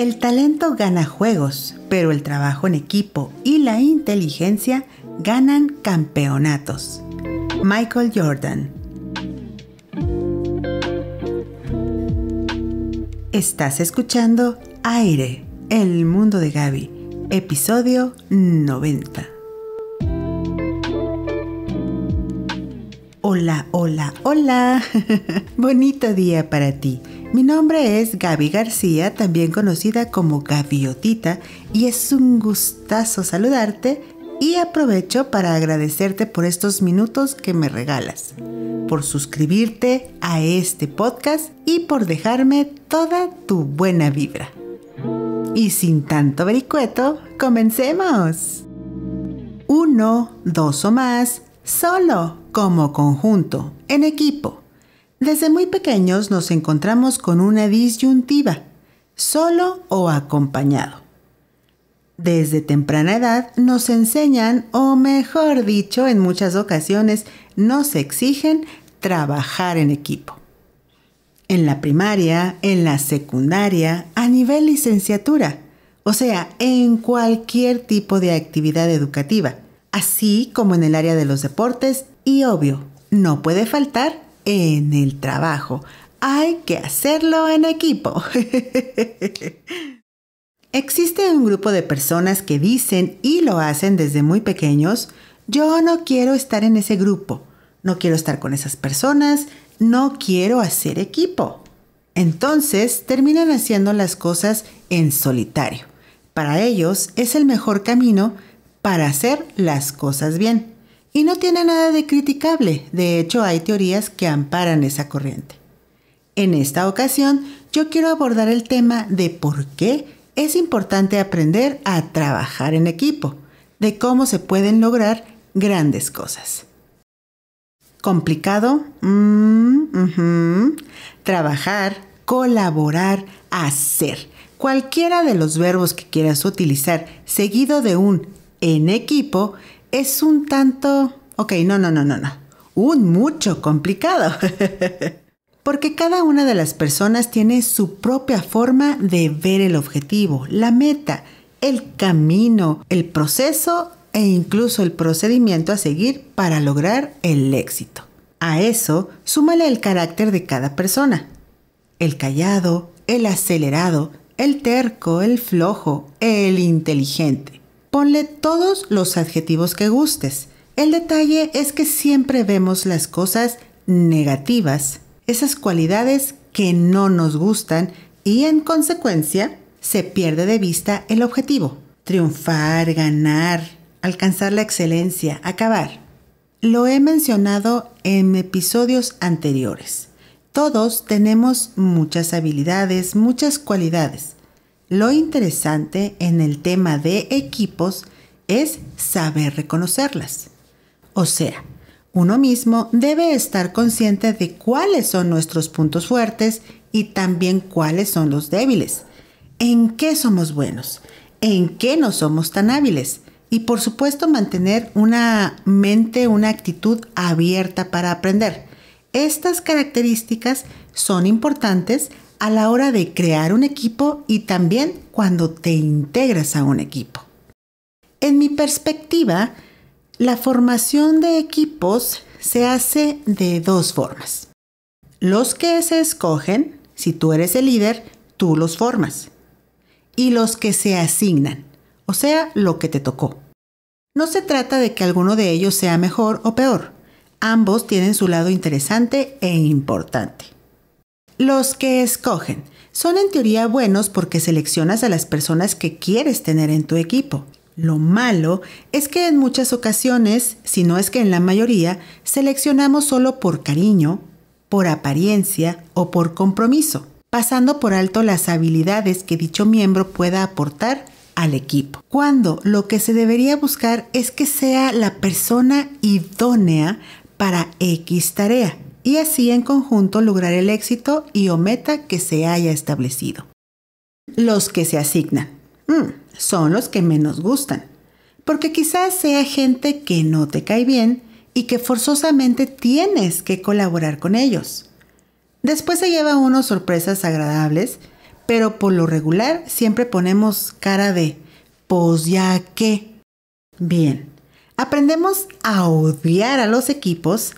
El talento gana juegos, pero el trabajo en equipo y la inteligencia ganan campeonatos. Michael Jordan. Estás escuchando Aire, el mundo de Gaby, episodio 90. Hola, hola, hola. Bonito día para ti. Mi nombre es Gaby García, también conocida como Gaviotita, y es un gustazo saludarte y aprovecho para agradecerte por estos minutos que me regalas, por suscribirte a este podcast y por dejarme toda tu buena vibra. Y sin tanto vericueto, comencemos. Uno, dos o más, solo, como conjunto, en equipo. Desde muy pequeños nos encontramos con una disyuntiva, solo o acompañado. Desde temprana edad nos enseñan, o mejor dicho, en muchas ocasiones nos exigen trabajar en equipo. En la primaria, en la secundaria, a nivel licenciatura, o sea, en cualquier tipo de actividad educativa, así como en el área de los deportes y obvio, no puede faltar en el trabajo. Hay que hacerlo en equipo. Existe un grupo de personas que dicen y lo hacen desde muy pequeños, yo no quiero estar en ese grupo, no quiero estar con esas personas, no quiero hacer equipo. Entonces terminan haciendo las cosas en solitario. Para ellos es el mejor camino para hacer las cosas bien. Y no tiene nada de criticable, de hecho hay teorías que amparan esa corriente. En esta ocasión yo quiero abordar el tema de por qué es importante aprender a trabajar en equipo, de cómo se pueden lograr grandes cosas. ¿Complicado? Mm, trabajar, colaborar, hacer. Cualquiera de los verbos que quieras utilizar seguido de un en equipo es un tanto... Ok, no, no, no, no, no. Un mucho complicado. Porque cada una de las personas tiene su propia forma de ver el objetivo, la meta, el camino, el proceso e incluso el procedimiento a seguir para lograr el éxito. A eso, súmale el carácter de cada persona. El callado, el acelerado, el terco, el flojo, el inteligente. Ponle todos los adjetivos que gustes. El detalle es que siempre vemos las cosas negativas, esas cualidades que no nos gustan y en consecuencia se pierde de vista el objetivo. Triunfar, ganar, alcanzar la excelencia, acabar. Lo he mencionado en episodios anteriores. Todos tenemos muchas habilidades, muchas cualidades. Lo interesante en el tema de equipos es saber reconocerlas. O sea, uno mismo debe estar consciente de cuáles son nuestros puntos fuertes y también cuáles son los débiles, en qué somos buenos, en qué no somos tan hábiles y por supuesto mantener una mente, una actitud abierta para aprender. Estas características son importantes a la hora de crear un equipo y también cuando te integras a un equipo. En mi perspectiva, la formación de equipos se hace de dos formas. Los que se escogen, si tú eres el líder, tú los formas. Y los que se asignan, o sea, lo que te tocó. No se trata de que alguno de ellos sea mejor o peor. Ambos tienen su lado interesante e importante. Los que escogen son en teoría buenos porque seleccionas a las personas que quieres tener en tu equipo. Lo malo es que en muchas ocasiones, si no es que en la mayoría, seleccionamos solo por cariño, por apariencia o por compromiso, pasando por alto las habilidades que dicho miembro pueda aportar al equipo. Cuando lo que se debería buscar es que sea la persona idónea para X tarea y así en conjunto lograr el éxito y o meta que se haya establecido. Los que se asignan mm, son los que menos gustan, porque quizás sea gente que no te cae bien y que forzosamente tienes que colaborar con ellos. Después se lleva unos sorpresas agradables, pero por lo regular siempre ponemos cara de, pues ya qué. Bien, aprendemos a odiar a los equipos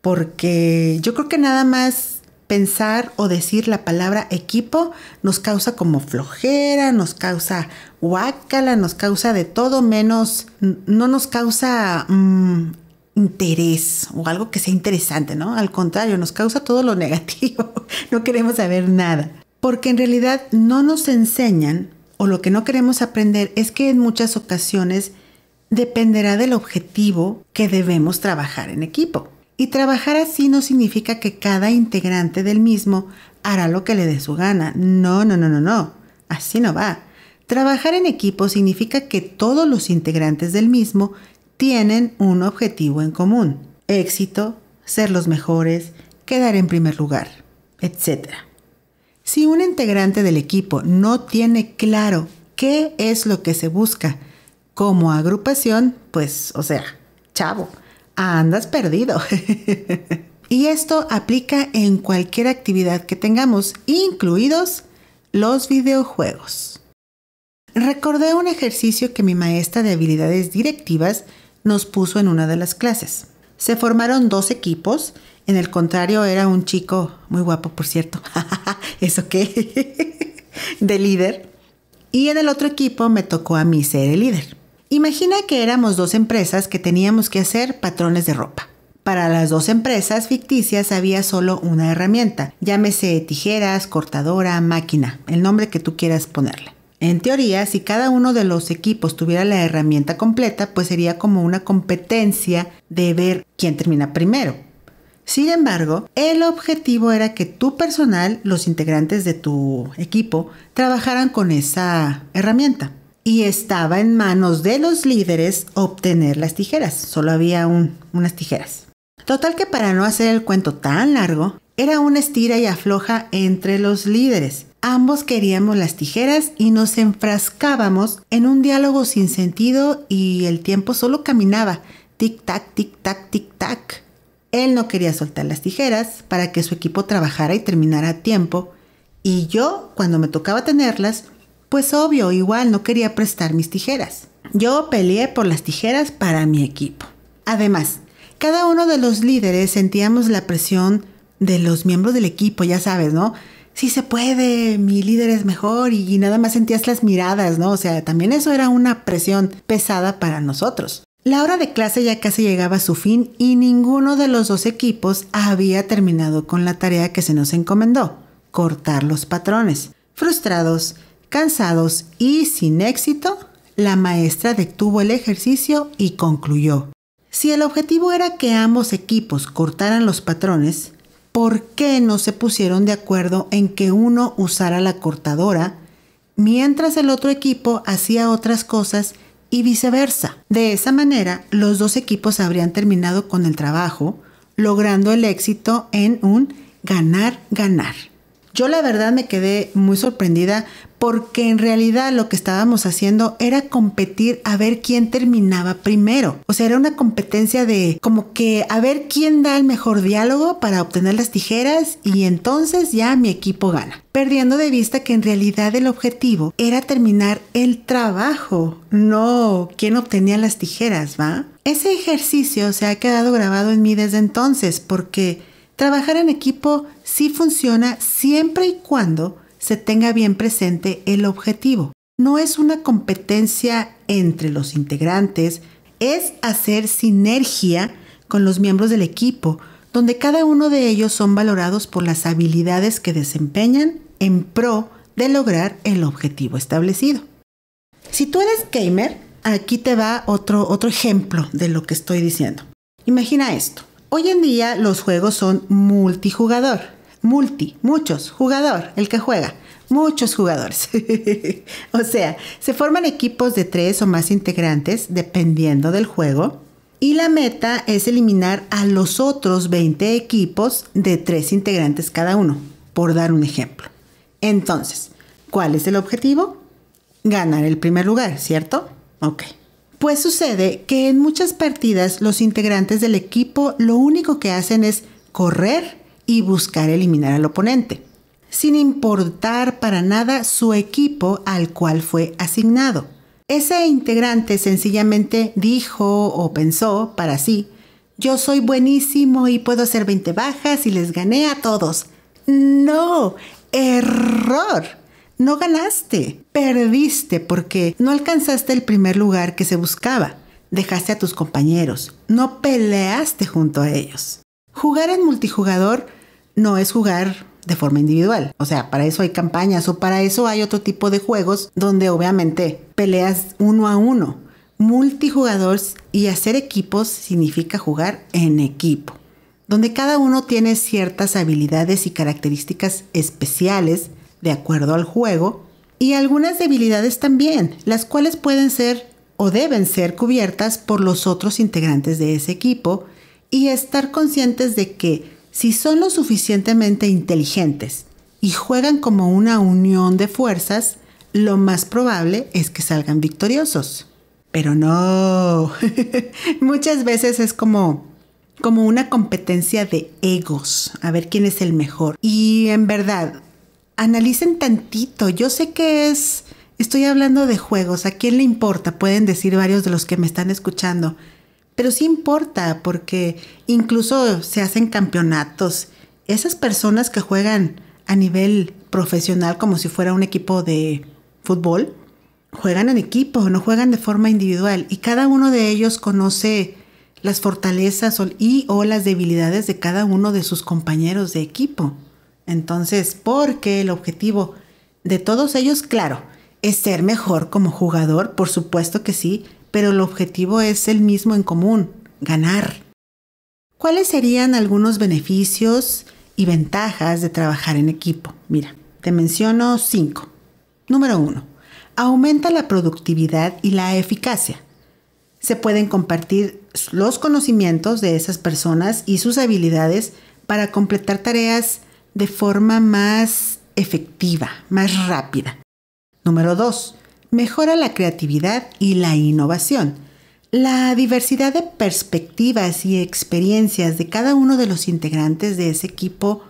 porque yo creo que nada más pensar o decir la palabra equipo nos causa como flojera, nos causa guácala, nos causa de todo menos, no nos causa mm, interés o algo que sea interesante, ¿no? Al contrario, nos causa todo lo negativo, no queremos saber nada, porque en realidad no nos enseñan o lo que no queremos aprender es que en muchas ocasiones dependerá del objetivo que debemos trabajar en equipo. Y trabajar así no significa que cada integrante del mismo hará lo que le dé su gana. No, no, no, no, no. Así no va. Trabajar en equipo significa que todos los integrantes del mismo tienen un objetivo en común. Éxito, ser los mejores, quedar en primer lugar, etc. Si un integrante del equipo no tiene claro qué es lo que se busca como agrupación, pues, o sea, chavo andas perdido. y esto aplica en cualquier actividad que tengamos, incluidos los videojuegos. Recordé un ejercicio que mi maestra de habilidades directivas nos puso en una de las clases. Se formaron dos equipos, en el contrario era un chico, muy guapo por cierto, eso qué, de líder, y en el otro equipo me tocó a mí ser el líder. Imagina que éramos dos empresas que teníamos que hacer patrones de ropa. Para las dos empresas ficticias había solo una herramienta, llámese tijeras, cortadora, máquina, el nombre que tú quieras ponerle. En teoría, si cada uno de los equipos tuviera la herramienta completa, pues sería como una competencia de ver quién termina primero. Sin embargo, el objetivo era que tu personal, los integrantes de tu equipo, trabajaran con esa herramienta y estaba en manos de los líderes obtener las tijeras. Solo había unas tijeras. Total que para no hacer el cuento tan largo, era una estira y afloja entre los líderes. Ambos queríamos las tijeras y nos enfrascábamos en un diálogo sin sentido y el tiempo solo caminaba, tic-tac, tic-tac, tic-tac. Él no quería soltar las tijeras para que su equipo trabajara y terminara a tiempo, y yo, cuando me tocaba tenerlas, pues obvio, igual no quería prestar mis tijeras. Yo peleé por las tijeras para mi equipo. Además, cada uno de los líderes sentíamos la presión de los miembros del equipo, ya sabes, ¿no? Si se puede, mi líder es mejor y nada más sentías las miradas, ¿no? O sea, también eso era una presión pesada para nosotros. La hora de clase ya casi llegaba a su fin y ninguno de los dos equipos había terminado con la tarea que se nos encomendó, cortar los patrones. Frustrados, Cansados y sin éxito, la maestra detuvo el ejercicio y concluyó. Si el objetivo era que ambos equipos cortaran los patrones, ¿por qué no se pusieron de acuerdo en que uno usara la cortadora mientras el otro equipo hacía otras cosas y viceversa? De esa manera, los dos equipos habrían terminado con el trabajo, logrando el éxito en un ganar-ganar. Yo la verdad me quedé muy sorprendida porque en realidad lo que estábamos haciendo era competir a ver quién terminaba primero. O sea, era una competencia de como que a ver quién da el mejor diálogo para obtener las tijeras y entonces ya mi equipo gana. Perdiendo de vista que en realidad el objetivo era terminar el trabajo, no quién obtenía las tijeras, ¿va? Ese ejercicio se ha quedado grabado en mí desde entonces porque Trabajar en equipo sí funciona siempre y cuando se tenga bien presente el objetivo. No es una competencia entre los integrantes, es hacer sinergia con los miembros del equipo, donde cada uno de ellos son valorados por las habilidades que desempeñan en pro de lograr el objetivo establecido. Si tú eres gamer, aquí te va otro, otro ejemplo de lo que estoy diciendo. Imagina esto. Hoy en día los juegos son multijugador. Multi, muchos, jugador, el que juega, muchos jugadores. o sea, se forman equipos de tres o más integrantes dependiendo del juego. Y la meta es eliminar a los otros 20 equipos de tres integrantes cada uno, por dar un ejemplo. Entonces, ¿cuál es el objetivo? Ganar el primer lugar, ¿cierto? Ok. Pues sucede que en muchas partidas los integrantes del equipo lo único que hacen es correr y buscar eliminar al oponente, sin importar para nada su equipo al cual fue asignado. Ese integrante sencillamente dijo o pensó para sí, yo soy buenísimo y puedo hacer 20 bajas y les gané a todos. No, error no ganaste, perdiste porque no alcanzaste el primer lugar que se buscaba, dejaste a tus compañeros, no peleaste junto a ellos. Jugar en multijugador no es jugar de forma individual. O sea, para eso hay campañas o para eso hay otro tipo de juegos donde obviamente peleas uno a uno. Multijugadores y hacer equipos significa jugar en equipo, donde cada uno tiene ciertas habilidades y características especiales de acuerdo al juego, y algunas debilidades también, las cuales pueden ser o deben ser cubiertas por los otros integrantes de ese equipo y estar conscientes de que si son lo suficientemente inteligentes y juegan como una unión de fuerzas, lo más probable es que salgan victoriosos. Pero no, muchas veces es como, como una competencia de egos, a ver quién es el mejor. Y en verdad, analicen tantito. Yo sé que es, estoy hablando de juegos, ¿a quién le importa? Pueden decir varios de los que me están escuchando, pero sí importa porque incluso se hacen campeonatos. Esas personas que juegan a nivel profesional como si fuera un equipo de fútbol, juegan en equipo, no juegan de forma individual y cada uno de ellos conoce las fortalezas y o las debilidades de cada uno de sus compañeros de equipo. Entonces, porque el objetivo de todos ellos, claro, es ser mejor como jugador, por supuesto que sí, pero el objetivo es el mismo en común, ganar. ¿Cuáles serían algunos beneficios y ventajas de trabajar en equipo? Mira, te menciono cinco. Número uno, aumenta la productividad y la eficacia. Se pueden compartir los conocimientos de esas personas y sus habilidades para completar tareas de forma más efectiva, más rápida. Número 2. Mejora la creatividad y la innovación. La diversidad de perspectivas y experiencias de cada uno de los integrantes de ese equipo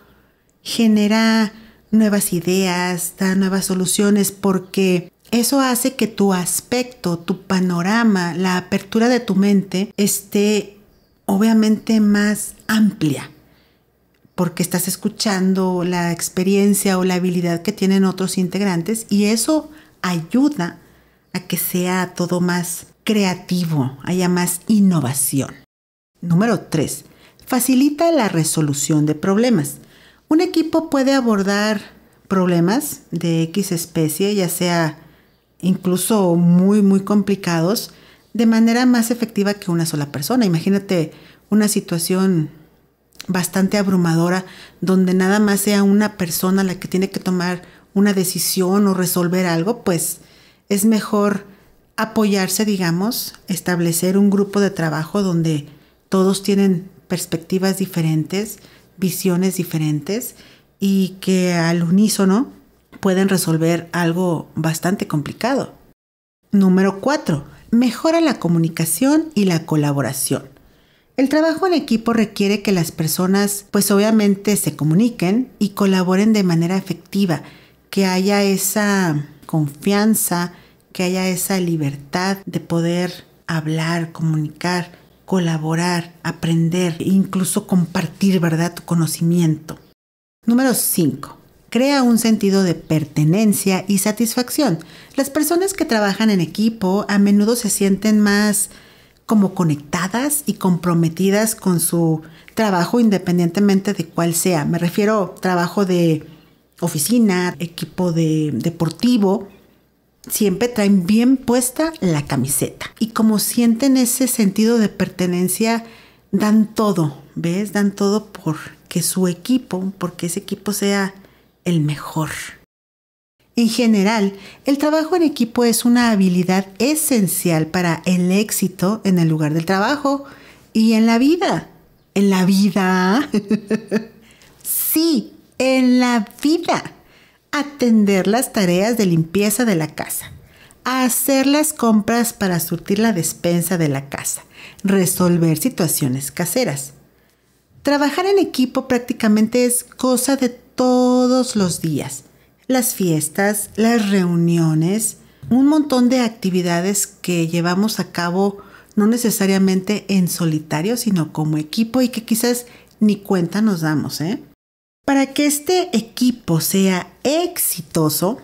genera nuevas ideas, da nuevas soluciones porque eso hace que tu aspecto, tu panorama, la apertura de tu mente esté obviamente más amplia porque estás escuchando la experiencia o la habilidad que tienen otros integrantes y eso ayuda a que sea todo más creativo, haya más innovación. Número 3. Facilita la resolución de problemas. Un equipo puede abordar problemas de X especie, ya sea incluso muy, muy complicados, de manera más efectiva que una sola persona. Imagínate una situación bastante abrumadora, donde nada más sea una persona la que tiene que tomar una decisión o resolver algo, pues es mejor apoyarse, digamos, establecer un grupo de trabajo donde todos tienen perspectivas diferentes, visiones diferentes y que al unísono pueden resolver algo bastante complicado. Número cuatro, Mejora la comunicación y la colaboración. El trabajo en equipo requiere que las personas pues obviamente se comuniquen y colaboren de manera efectiva, que haya esa confianza, que haya esa libertad de poder hablar, comunicar, colaborar, aprender e incluso compartir, ¿verdad?, tu conocimiento. Número 5. Crea un sentido de pertenencia y satisfacción. Las personas que trabajan en equipo a menudo se sienten más como conectadas y comprometidas con su trabajo independientemente de cuál sea. Me refiero trabajo de oficina, equipo de deportivo, siempre traen bien puesta la camiseta. Y como sienten ese sentido de pertenencia, dan todo, ¿ves? Dan todo por que su equipo, porque ese equipo sea el mejor. En general, el trabajo en equipo es una habilidad esencial para el éxito en el lugar del trabajo y en la vida. En la vida. sí, en la vida. Atender las tareas de limpieza de la casa. Hacer las compras para surtir la despensa de la casa. Resolver situaciones caseras. Trabajar en equipo prácticamente es cosa de todos los días las fiestas, las reuniones, un montón de actividades que llevamos a cabo no necesariamente en solitario, sino como equipo y que quizás ni cuenta nos damos. ¿eh? Para que este equipo sea exitoso,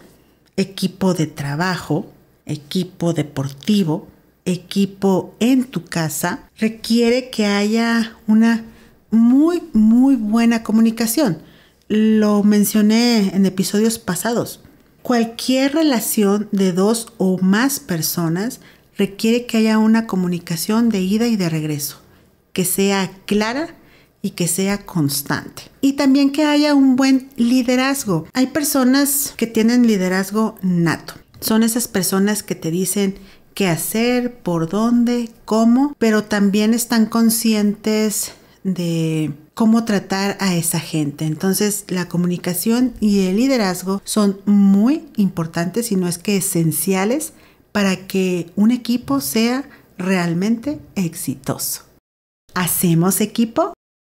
equipo de trabajo, equipo deportivo, equipo en tu casa, requiere que haya una muy, muy buena comunicación lo mencioné en episodios pasados. Cualquier relación de dos o más personas requiere que haya una comunicación de ida y de regreso, que sea clara y que sea constante. Y también que haya un buen liderazgo. Hay personas que tienen liderazgo nato. Son esas personas que te dicen qué hacer, por dónde, cómo, pero también están conscientes de cómo tratar a esa gente. Entonces la comunicación y el liderazgo son muy importantes y no es que esenciales para que un equipo sea realmente exitoso. ¿Hacemos equipo?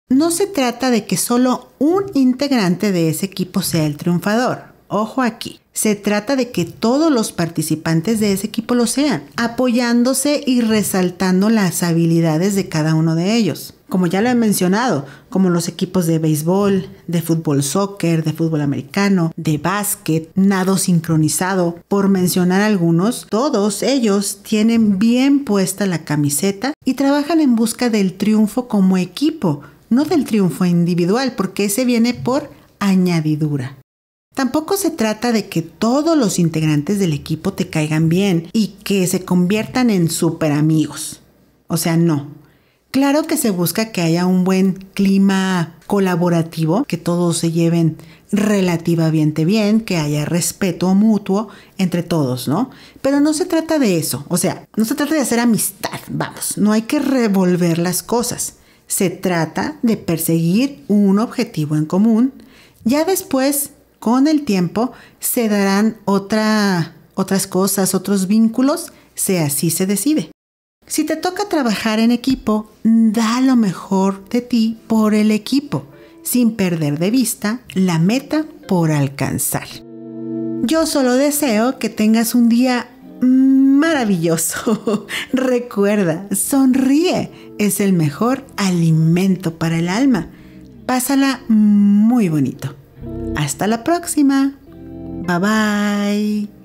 No se trata de que solo un integrante de ese equipo sea el triunfador. Ojo aquí. Se trata de que todos los participantes de ese equipo lo sean, apoyándose y resaltando las habilidades de cada uno de ellos como ya lo he mencionado, como los equipos de béisbol, de fútbol soccer, de fútbol americano, de básquet, nado sincronizado, por mencionar algunos, todos ellos tienen bien puesta la camiseta y trabajan en busca del triunfo como equipo, no del triunfo individual, porque ese viene por añadidura. Tampoco se trata de que todos los integrantes del equipo te caigan bien y que se conviertan en superamigos, amigos. O sea, no, Claro que se busca que haya un buen clima colaborativo, que todos se lleven relativamente bien, que haya respeto mutuo entre todos, ¿no? Pero no se trata de eso, o sea, no se trata de hacer amistad, vamos, no hay que revolver las cosas. Se trata de perseguir un objetivo en común. Ya después, con el tiempo, se darán otras cosas, otros vínculos, si así se decide. Si te toca trabajar en equipo, da lo mejor de ti por el equipo, sin perder de vista la meta por alcanzar. Yo solo deseo que tengas un día maravilloso. Recuerda, sonríe, es el mejor alimento para el alma. Pásala muy bonito. Hasta la próxima. Bye bye.